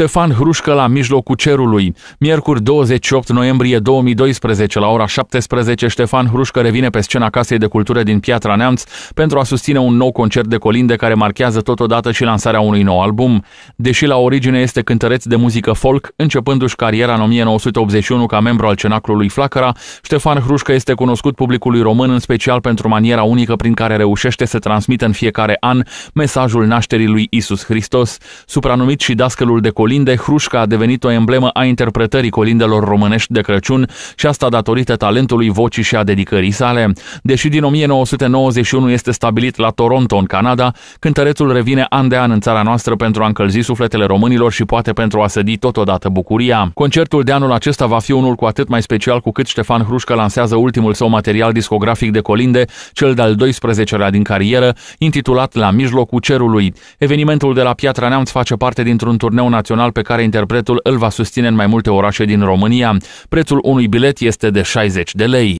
Ștefan Hrușcă la mijlocul cerului. Miercuri 28 noiembrie 2012 la ora 17, Ștefan Hrușcă revine pe scena Casei de Cultură din Piatra Neamț pentru a susține un nou concert de colinde care marchează totodată și lansarea unui nou album. Deși la origine este cântăreț de muzică folk, începându-și cariera în 1981 ca membru al Cenaclului Flacăra, Ștefan Hrușcă este cunoscut publicului român în special pentru maniera unică prin care reușește să transmită în fiecare an mesajul nașterii lui Isus Hristos, supranumit și dascălul de colinde colinde, Hrușca a devenit o emblemă a interpretării colindelor românești de Crăciun și asta datorită talentului vocii și a dedicării sale. Deși din 1991 este stabilit la Toronto, în Canada, cântărețul revine an de an în țara noastră pentru a încălzi sufletele românilor și poate pentru a sădi totodată bucuria. Concertul de anul acesta va fi unul cu atât mai special cu cât Ștefan Hrușcă lansează ultimul său material discografic de colinde, cel de-al 12-lea din carieră, intitulat La mijlocul cerului. Evenimentul de la Piatra Neamț face parte dintr-un turneu național profesional pe care interpretul îl va susține în mai multe orașe din România. Prețul unui bilet este de 60 de lei.